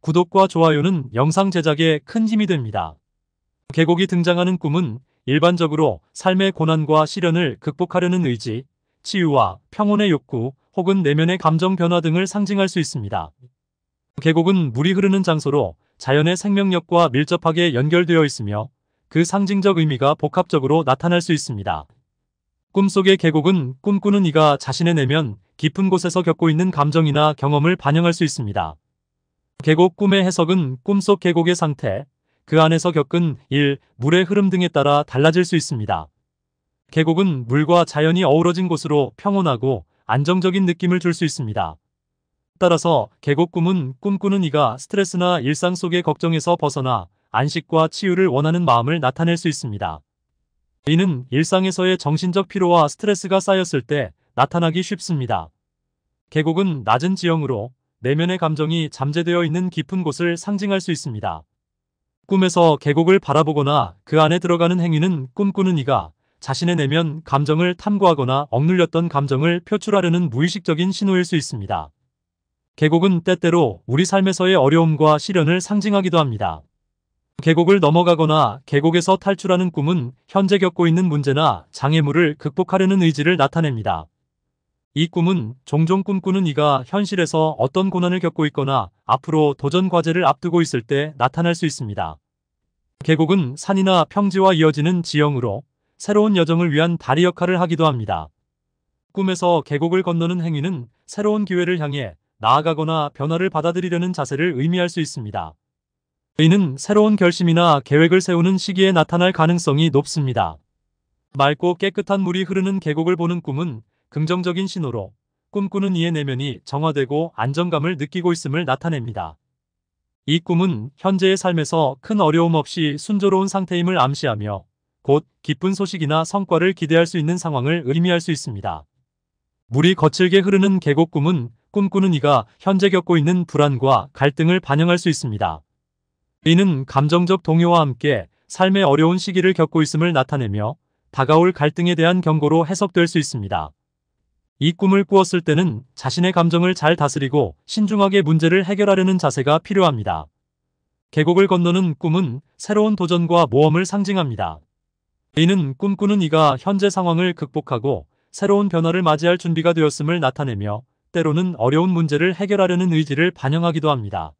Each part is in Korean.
구독과 좋아요는 영상 제작에 큰 힘이 됩니다. 계곡이 등장하는 꿈은 일반적으로 삶의 고난과 시련을 극복하려는 의지, 치유와 평온의 욕구 혹은 내면의 감정 변화 등을 상징할 수 있습니다. 계곡은 물이 흐르는 장소로 자연의 생명력과 밀접하게 연결되어 있으며 그 상징적 의미가 복합적으로 나타날 수 있습니다. 꿈속의 계곡은 꿈꾸는 이가 자신의 내면 깊은 곳에서 겪고 있는 감정이나 경험을 반영할 수 있습니다. 계곡 꿈의 해석은 꿈속 계곡의 상태, 그 안에서 겪은 일, 물의 흐름 등에 따라 달라질 수 있습니다. 계곡은 물과 자연이 어우러진 곳으로 평온하고 안정적인 느낌을 줄 수 있습니다. 따라서 계곡 꿈은 꿈꾸는 이가 스트레스나 일상 속의 걱정에서 벗어나 안식과 치유를 원하는 마음을 나타낼 수 있습니다. 이는 일상에서의 정신적 피로와 스트레스가 쌓였을 때 나타나기 쉽습니다. 계곡은 낮은 지형으로 내면의 감정이 잠재되어 있는 깊은 곳을 상징할 수 있습니다. 꿈에서 계곡을 바라보거나 그 안에 들어가는 행위는 꿈꾸는 이가 자신의 내면 감정을 탐구하거나 억눌렸던 감정을 표출하려는 무의식적인 신호일 수 있습니다. 계곡은 때때로 우리 삶에서의 어려움과 시련을 상징하기도 합니다. 계곡을 넘어가거나 계곡에서 탈출하는 꿈은 현재 겪고 있는 문제나 장애물을 극복하려는 의지를 나타냅니다. 이 꿈은 종종 꿈꾸는 이가 현실에서 어떤 고난을 겪고 있거나 앞으로 도전 과제를 앞두고 있을 때 나타날 수 있습니다. 계곡은 산이나 평지와 이어지는 지형으로 새로운 여정을 위한 다리 역할을 하기도 합니다. 꿈에서 계곡을 건너는 행위는 새로운 기회를 향해 나아가거나 변화를 받아들이려는 자세를 의미할 수 있습니다. 의는 새로운 결심이나 계획을 세우는 시기에 나타날 가능성이 높습니다. 맑고 깨끗한 물이 흐르는 계곡을 보는 꿈은 긍정적인 신호로 꿈꾸는 이의 내면이 정화되고 안정감을 느끼고 있음을 나타냅니다. 이 꿈은 현재의 삶에서 큰 어려움 없이 순조로운 상태임을 암시하며 곧 기쁜 소식이나 성과를 기대할 수 있는 상황을 의미할 수 있습니다. 물이 거칠게 흐르는 계곡 꿈은 꿈꾸는 이가 현재 겪고 있는 불안과 갈등을 반영할 수 있습니다. 이는 감정적 동요와 함께 삶의 어려운 시기를 겪고 있음을 나타내며 다가올 갈등에 대한 경고로 해석될 수 있습니다. 이 꿈을 꾸었을 때는 자신의 감정을 잘 다스리고 신중하게 문제를 해결하려는 자세가 필요합니다. 계곡을 건너는 꿈은 새로운 도전과 모험을 상징합니다. 이는 꿈꾸는 이가 현재 상황을 극복하고 새로운 변화를 맞이할 준비가 되었음을 나타내며 때로는 어려운 문제를 해결하려는 의지를 반영하기도 합니다.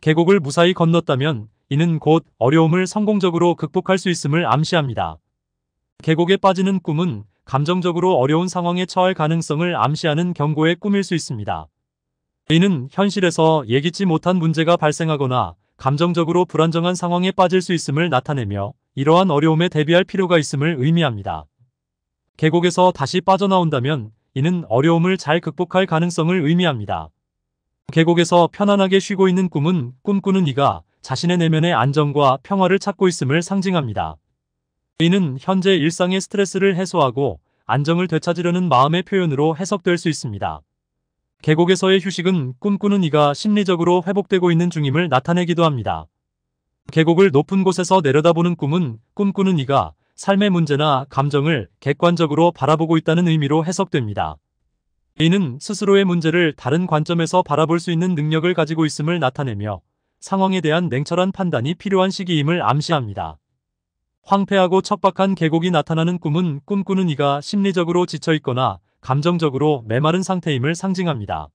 계곡을 무사히 건넜다면 이는 곧 어려움을 성공적으로 극복할 수 있음을 암시합니다. 계곡에 빠지는 꿈은 감정적으로 어려운 상황에 처할 가능성을 암시하는 경고에 꾸밀 수 있습니다. 이는 현실에서 예기치 못한 문제가 발생하거나 감정적으로 불안정한 상황에 빠질 수 있음을 나타내며 이러한 어려움에 대비할 필요가 있음을 의미합니다. 계곡에서 다시 빠져나온다면 이는 어려움을 잘 극복할 가능성을 의미합니다. 계곡에서 편안하게 쉬고 있는 꿈은 꿈꾸는 이가 자신의 내면의 안정과 평화를 찾고 있음을 상징합니다. 이는 현재 일상의 스트레스를 해소하고 안정을 되찾으려는 마음의 표현으로 해석될 수 있습니다. 계곡에서의 휴식은 꿈꾸는 이가 심리적으로 회복되고 있는 중임을 나타내기도 합니다. 계곡을 높은 곳에서 내려다보는 꿈은 꿈꾸는 이가 삶의 문제나 감정을 객관적으로 바라보고 있다는 의미로 해석됩니다. 이는 스스로의 문제를 다른 관점에서 바라볼 수 있는 능력을 가지고 있음을 나타내며 상황에 대한 냉철한 판단이 필요한 시기임을 암시합니다. 황폐하고 척박한 계곡이 나타나는 꿈은 꿈꾸는 이가 심리적으로 지쳐있거나 감정적으로 메마른 상태임을 상징합니다.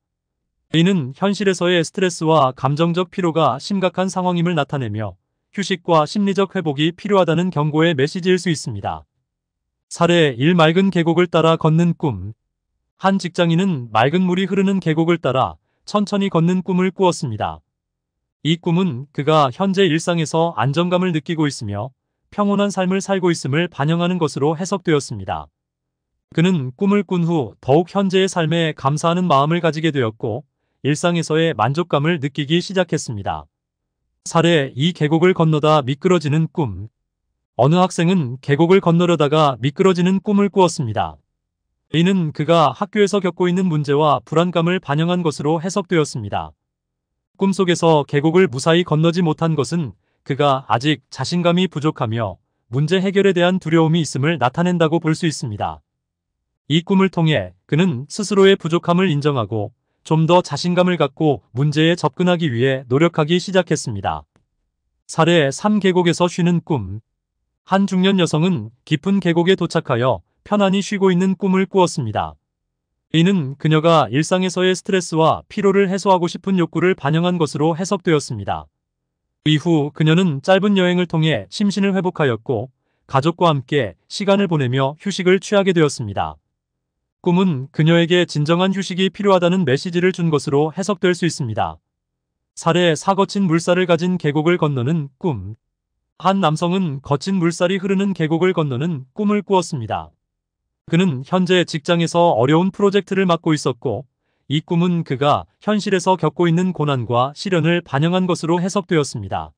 이는 현실에서의 스트레스와 감정적 피로가 심각한 상황임을 나타내며 휴식과 심리적 회복이 필요하다는 경고의 메시지일 수 있습니다. 사례 1. 맑은 계곡을 따라 걷는 꿈 한 직장인은 맑은 물이 흐르는 계곡을 따라 천천히 걷는 꿈을 꾸었습니다. 이 꿈은 그가 현재 일상에서 안정감을 느끼고 있으며 평온한 삶을 살고 있음을 반영하는 것으로 해석되었습니다. 그는 꿈을 꾼 후 더욱 현재의 삶에 감사하는 마음을 가지게 되었고 일상에서의 만족감을 느끼기 시작했습니다. 사례 이 계곡을 건너다 미끄러지는 꿈 어느 학생은 계곡을 건너려다가 미끄러지는 꿈을 꾸었습니다. 이는 그가 학교에서 겪고 있는 문제와 불안감을 반영한 것으로 해석되었습니다. 꿈속에서 계곡을 무사히 건너지 못한 것은 그가 아직 자신감이 부족하며 문제 해결에 대한 두려움이 있음을 나타낸다고 볼 수 있습니다. 이 꿈을 통해 그는 스스로의 부족함을 인정하고 좀 더 자신감을 갖고 문제에 접근하기 위해 노력하기 시작했습니다. 사례 3계곡에서 쉬는 꿈 한 중년 여성은 깊은 계곡에 도착하여 편안히 쉬고 있는 꿈을 꾸었습니다. 이는 그녀가 일상에서의 스트레스와 피로를 해소하고 싶은 욕구를 반영한 것으로 해석되었습니다. 이후 그녀는 짧은 여행을 통해 심신을 회복하였고 가족과 함께 시간을 보내며 휴식을 취하게 되었습니다. 꿈은 그녀에게 진정한 휴식이 필요하다는 메시지를 준 것으로 해석될 수 있습니다. 살에 사거친 물살을 가진 계곡을 건너는 꿈. 한 남성은 거친 물살이 흐르는 계곡을 건너는 꿈을 꾸었습니다. 그는 현재 직장에서 어려운 프로젝트를 맡고 있었고 이 꿈은 그가 현실에서 겪고 있는 고난과 시련을 반영한 것으로 해석되었습니다.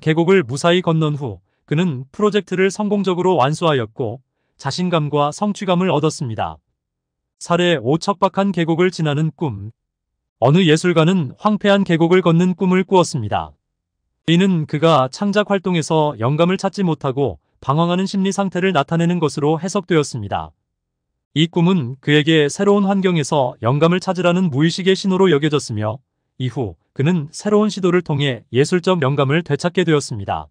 계곡을 무사히 건넌 후 그는 프로젝트를 성공적으로 완수하였고 자신감과 성취감을 얻었습니다. 사례 5 척박한 계곡을 지나는 꿈 어느 예술가는 황폐한 계곡을 걷는 꿈을 꾸었습니다. 이는 그가 창작 활동에서 영감을 찾지 못하고 방황하는 심리 상태를 나타내는 것으로 해석되었습니다. 이 꿈은 그에게 새로운 환경에서 영감을 찾으라는 무의식의 신호로 여겨졌으며 이후 그는 새로운 시도를 통해 예술적 영감을 되찾게 되었습니다.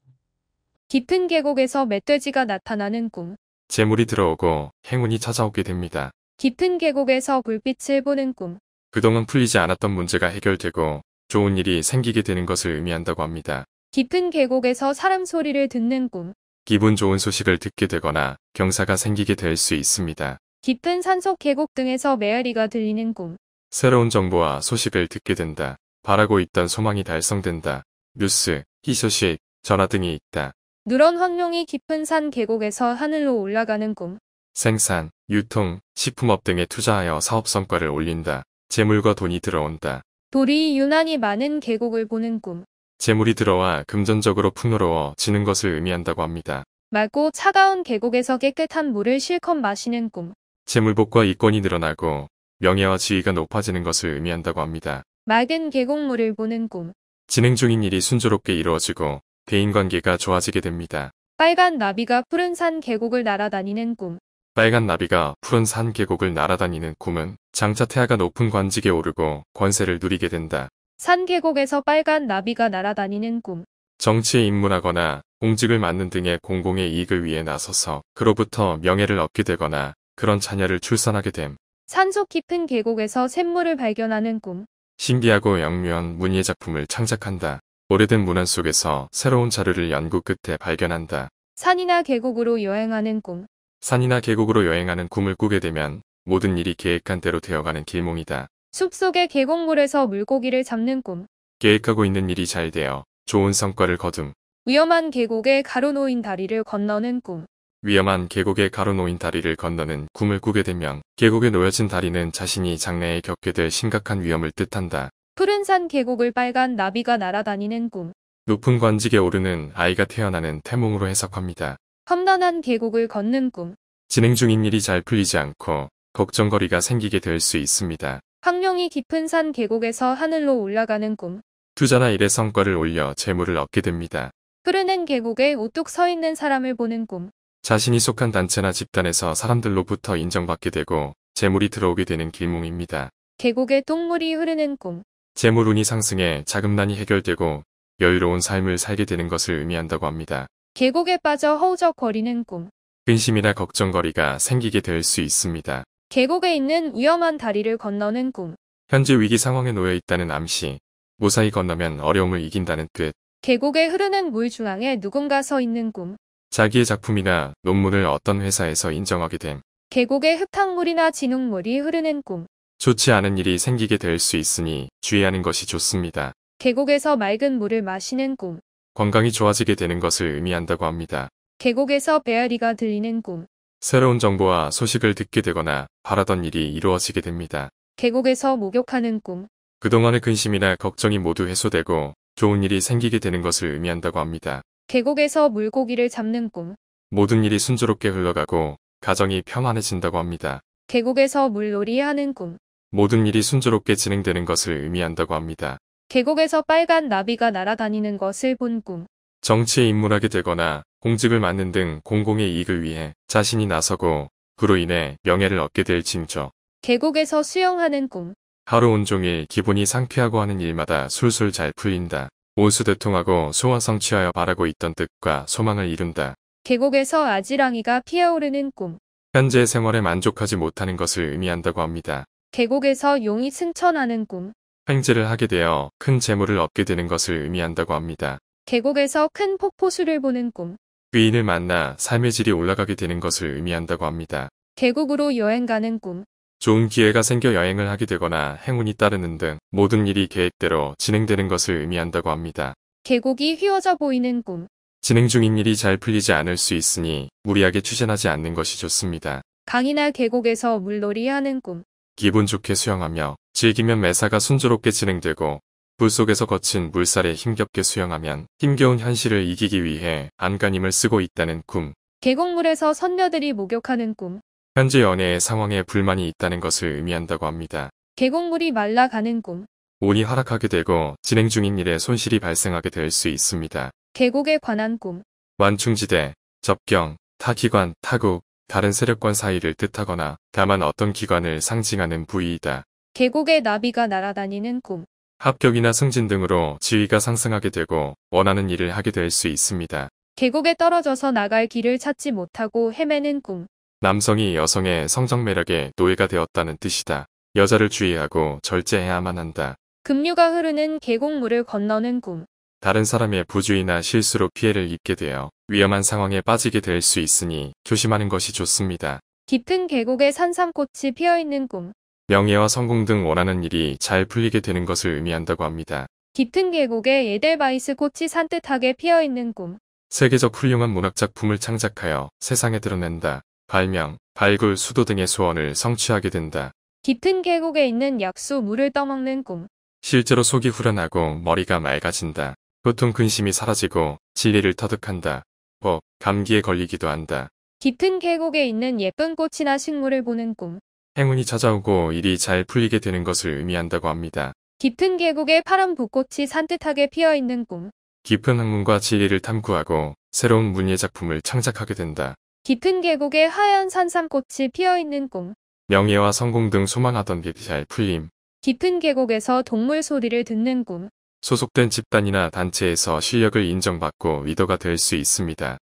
깊은 계곡에서 멧돼지가 나타나는 꿈 재물이 들어오고 행운이 찾아오게 됩니다. 깊은 계곡에서 불빛을 보는 꿈 그동안 풀리지 않았던 문제가 해결되고 좋은 일이 생기게 되는 것을 의미한다고 합니다. 깊은 계곡에서 사람 소리를 듣는 꿈 기분 좋은 소식을 듣게 되거나 경사가 생기게 될 수 있습니다. 깊은 산속 계곡 등에서 메아리가 들리는 꿈. 새로운 정보와 소식을 듣게 된다. 바라고 있던 소망이 달성된다. 뉴스, 희소식, 전화 등이 있다. 누런 황룡이 깊은 산 계곡에서 하늘로 올라가는 꿈. 생산, 유통, 식품업 등에 투자하여 사업 성과를 올린다. 재물과 돈이 들어온다. 돌이 유난히 많은 계곡을 보는 꿈. 재물이 들어와 금전적으로 풍요로워지는 것을 의미한다고 합니다. 맑고 차가운 계곡에서 깨끗한 물을 실컷 마시는 꿈. 재물복과 이권이 늘어나고 명예와 지위가 높아지는 것을 의미한다고 합니다. 막은 계곡물을 보는 꿈. 진행 중인 일이 순조롭게 이루어지고 대인관계가 좋아지게 됩니다. 빨간 나비가 푸른 산 계곡을 날아다니는 꿈. 빨간 나비가 푸른 산 계곡을 날아다니는 꿈은 장차 태아가 높은 관직에 오르고 권세를 누리게 된다. 산 계곡에서 빨간 나비가 날아다니는 꿈. 정치에 입문하거나 공직을 맡는 등의 공공의 이익을 위해 나서서 그로부터 명예를 얻게 되거나 그런 자녀를 출산하게 됨. 산속 깊은 계곡에서 샘물을 발견하는 꿈. 신기하고 영묘한 문예 작품을 창작한다. 오래된 문헌 속에서 새로운 자료를 연구 끝에 발견한다. 산이나 계곡으로 여행하는 꿈. 산이나 계곡으로 여행하는 꿈을 꾸게 되면 모든 일이 계획한 대로 되어가는 길몽이다. 숲속의 계곡물에서 물고기를 잡는 꿈. 계획하고 있는 일이 잘 되어 좋은 성과를 거둠. 위험한 계곡에 가로놓인 다리를 건너는 꿈. 위험한 계곡에 가로놓인 다리를 건너는 꿈을 꾸게 되면 계곡에 놓여진 다리는 자신이 장래에 겪게 될 심각한 위험을 뜻한다. 푸른 산 계곡을 빨간 나비가 날아다니는 꿈. 높은 관직에 오르는 아이가 태어나는 태몽으로 해석합니다. 험난한 계곡을 걷는 꿈. 진행 중인 일이 잘 풀리지 않고 걱정거리가 생기게 될 수 있습니다. 황룡이 깊은 산 계곡에서 하늘로 올라가는 꿈. 투자나 일의 성과를 올려 재물을 얻게 됩니다. 흐르는 계곡에 우뚝 서 있는 사람을 보는 꿈. 자신이 속한 단체나 집단에서 사람들로부터 인정받게 되고 재물이 들어오게 되는 길몽입니다. 계곡에 똥물이 흐르는 꿈. 재물 운이 상승해 자금난이 해결되고 여유로운 삶을 살게 되는 것을 의미한다고 합니다. 계곡에 빠져 허우적거리는 꿈. 근심이나 걱정거리가 생기게 될 수 있습니다. 계곡에 있는 위험한 다리를 건너는 꿈. 현재 위기 상황에 놓여 있다는 암시. 무사히 건너면 어려움을 이긴다는 뜻. 계곡에 흐르는 물 중앙에 누군가 서 있는 꿈. 자기의 작품이나 논문을 어떤 회사에서 인정하게 됨. 계곡에 흙탕물이나 진흙물이 흐르는 꿈. 좋지 않은 일이 생기게 될 수 있으니 주의하는 것이 좋습니다. 계곡에서 맑은 물을 마시는 꿈. 건강이 좋아지게 되는 것을 의미한다고 합니다. 계곡에서 메아리가 들리는 꿈. 새로운 정보와 소식을 듣게 되거나 바라던 일이 이루어지게 됩니다. 계곡에서 목욕하는 꿈. 그동안의 근심이나 걱정이 모두 해소되고 좋은 일이 생기게 되는 것을 의미한다고 합니다. 계곡에서 물고기를 잡는 꿈. 모든 일이 순조롭게 흘러가고 가정이 평안해진다고 합니다. 계곡에서 물놀이 하는 꿈. 모든 일이 순조롭게 진행되는 것을 의미한다고 합니다. 계곡에서 빨간 나비가 날아다니는 것을 본 꿈. 정치에 입문하게 되거나 공직을 맡는 등 공공의 이익을 위해 자신이 나서고 그로 인해 명예를 얻게 될 징조. 계곡에서 수영하는 꿈. 하루 온종일 기분이 상쾌하고 하는 일마다 술술 잘 풀린다. 오수대통하고 소화성취하여 바라고 있던 뜻과 소망을 이룬다. 계곡에서 아지랑이가 피어오르는 꿈. 현재 생활에 만족하지 못하는 것을 의미한다고 합니다. 계곡에서 용이 승천하는 꿈. 횡재를 하게 되어 큰 재물을 얻게 되는 것을 의미한다고 합니다. 계곡에서 큰 폭포수를 보는 꿈. 귀인을 만나 삶의 질이 올라가게 되는 것을 의미한다고 합니다. 계곡으로 여행 가는 꿈. 좋은 기회가 생겨 여행을 하게 되거나 행운이 따르는 등 모든 일이 계획대로 진행되는 것을 의미한다고 합니다. 계곡이 휘어져 보이는 꿈. 진행 중인 일이 잘 풀리지 않을 수 있으니 무리하게 추진하지 않는 것이 좋습니다. 강이나 계곡에서 물놀이하는 꿈. 기분 좋게 수영하며 즐기면 매사가 순조롭게 진행되고 물 속에서 거친 물살에 힘겹게 수영하면 힘겨운 현실을 이기기 위해 안간힘을 쓰고 있다는 꿈. 계곡물에서 선녀들이 목욕하는 꿈. 현재 연애의 상황에 불만이 있다는 것을 의미한다고 합니다. 계곡물이 말라가는 꿈. 운이 하락하게 되고 진행 중인 일에 손실이 발생하게 될 수 있습니다. 계곡에 관한 꿈. 완충지대, 접경, 타기관, 타국, 다른 세력권 사이를 뜻하거나 다만 어떤 기관을 상징하는 부위이다. 계곡에 나비가 날아다니는 꿈. 합격이나 승진 등으로 지위가 상승하게 되고 원하는 일을 하게 될 수 있습니다. 계곡에 떨어져서 나갈 길을 찾지 못하고 헤매는 꿈. 남성이 여성의 성적 매력에 노예가 되었다는 뜻이다. 여자를 주의하고 절제해야만 한다. 급류가 흐르는 계곡물을 건너는 꿈. 다른 사람의 부주의나 실수로 피해를 입게 되어 위험한 상황에 빠지게 될 수 있으니 조심하는 것이 좋습니다. 깊은 계곡에 산삼꽃이 피어있는 꿈. 명예와 성공 등 원하는 일이 잘 풀리게 되는 것을 의미한다고 합니다. 깊은 계곡에 에델바이스 꽃이 산뜻하게 피어있는 꿈. 세계적 훌륭한 문학작품을 창작하여 세상에 드러낸다. 발명, 발굴, 수도 등의 소원을 성취하게 된다. 깊은 계곡에 있는 약수 물을 떠먹는 꿈. 실제로 속이 후련하고 머리가 맑아진다. 보통 근심이 사라지고 진리를 터득한다. 법, 감기에 걸리기도 한다. 깊은 계곡에 있는 예쁜 꽃이나 식물을 보는 꿈. 행운이 찾아오고 일이 잘 풀리게 되는 것을 의미한다고 합니다. 깊은 계곡에 파란 붓꽃이 산뜻하게 피어 있는 꿈. 깊은 학문과 진리를 탐구하고 새로운 문예 작품을 창작하게 된다. 깊은 계곡에 하얀 산삼꽃이 피어있는 꿈. 명예와 성공 등 소망하던 비디샤의 풀림. 깊은 계곡에서 동물 소리를 듣는 꿈. 소속된 집단이나 단체에서 실력을 인정받고 위도가될 수 있습니다.